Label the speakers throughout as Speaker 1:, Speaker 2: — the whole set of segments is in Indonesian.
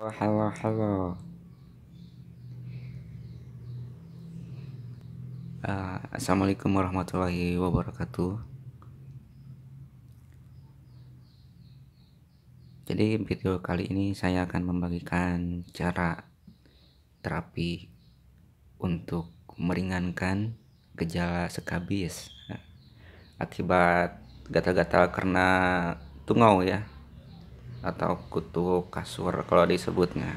Speaker 1: halo, halo. Uh, Assalamualaikum warahmatullahi wabarakatuh. Jadi video kali ini saya akan membagikan cara terapi untuk meringankan gejala sekabis ah, akibat gatal-gatal karena tungau ya atau kutu kasur kalau disebutnya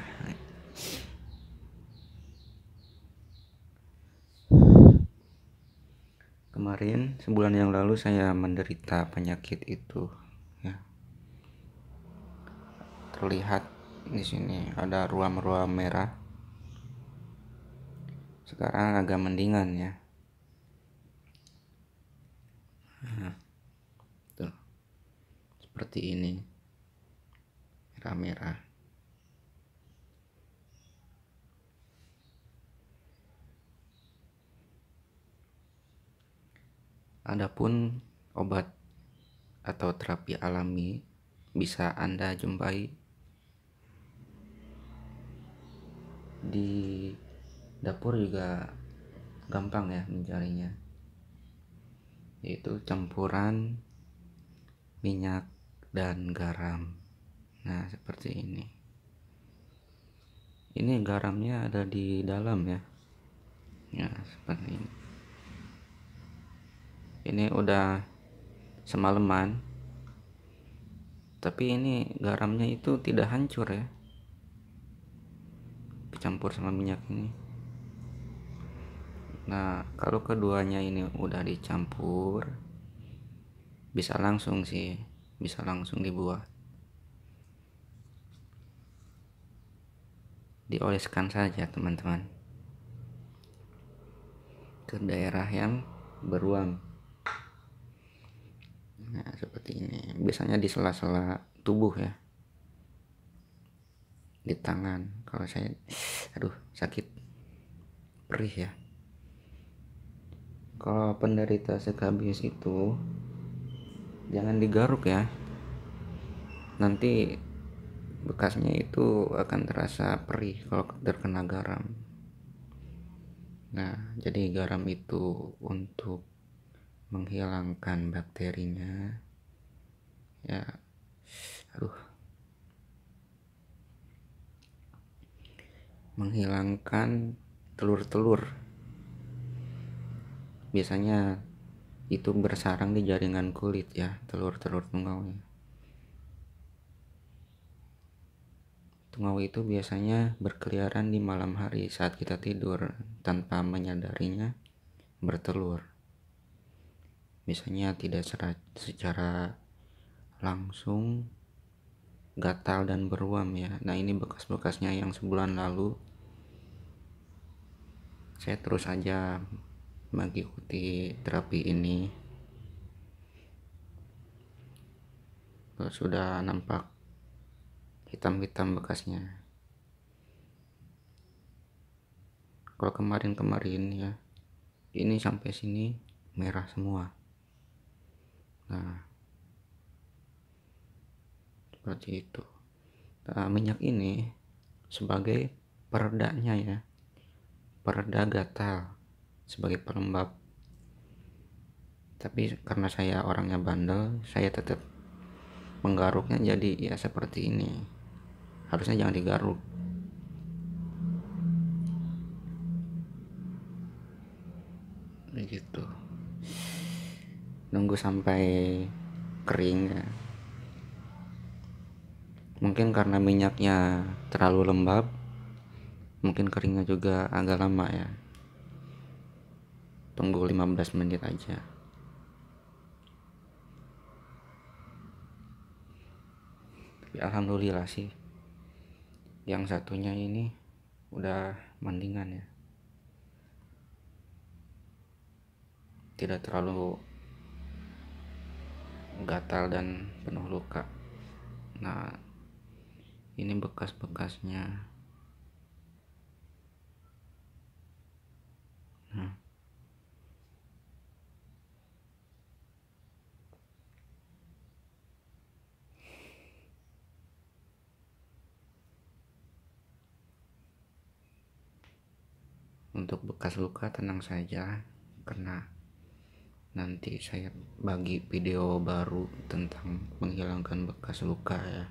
Speaker 1: kemarin sebulan yang lalu saya menderita penyakit itu ya terlihat di sini ada ruam-ruam merah sekarang agak mendingan ya nah, seperti ini kamera Adapun obat atau terapi alami bisa Anda jumpai di dapur juga gampang ya mencarinya yaitu campuran minyak dan garam nah seperti ini ini garamnya ada di dalam ya ya seperti ini ini udah semalaman tapi ini garamnya itu tidak hancur ya dicampur sama minyak ini nah kalau keduanya ini udah dicampur bisa langsung sih bisa langsung dibuat dioleskan saja teman-teman ke daerah yang beruang nah seperti ini biasanya di sela-sela tubuh ya di tangan kalau saya aduh sakit perih ya kalau penderita sekabis itu jangan digaruk ya nanti bekasnya itu akan terasa perih kalau terkena garam nah jadi garam itu untuk menghilangkan bakterinya ya aduh menghilangkan telur-telur biasanya itu bersarang di jaringan kulit ya telur-telur -telur Tungau itu biasanya berkeliaran di malam hari saat kita tidur tanpa menyadarinya bertelur. Biasanya tidak secara langsung gatal dan beruam ya. Nah ini bekas-bekasnya yang sebulan lalu saya terus aja mengikuti terapi ini. sudah nampak hitam-hitam bekasnya kalau kemarin-kemarin ya ini sampai sini merah semua nah seperti itu nah, minyak ini sebagai peredanya ya pereda gatal sebagai pelembab tapi karena saya orangnya bandel saya tetap menggaruknya jadi ya seperti ini harusnya jangan digaruk begitu nunggu sampai kering ya mungkin karena minyaknya terlalu lembab mungkin keringnya juga agak lama ya tunggu 15 menit aja ya, alhamdulillah sih yang satunya ini udah mendingan ya tidak terlalu gatal dan penuh luka nah ini bekas-bekasnya Untuk bekas luka tenang saja karena nanti saya bagi video baru tentang menghilangkan bekas luka ya.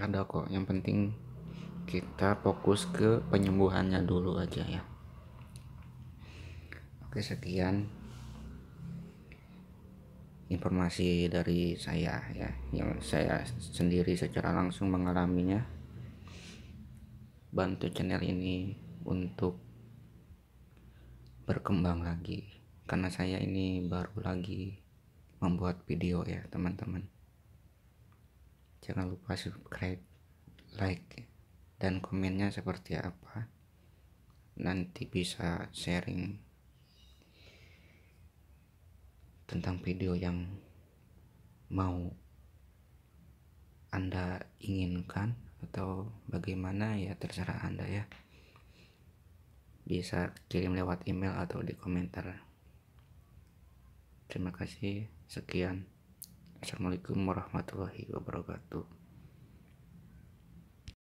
Speaker 1: Ada kok, yang penting kita fokus ke penyembuhannya dulu aja ya. Oke, sekian informasi dari saya ya yang saya sendiri secara langsung mengalaminya bantu channel ini untuk berkembang lagi karena saya ini baru lagi membuat video ya teman-teman jangan lupa subscribe like dan komennya seperti apa nanti bisa sharing tentang video yang mau anda inginkan atau bagaimana ya terserah anda ya bisa kirim lewat email atau di komentar terima kasih sekian assalamualaikum warahmatullahi wabarakatuh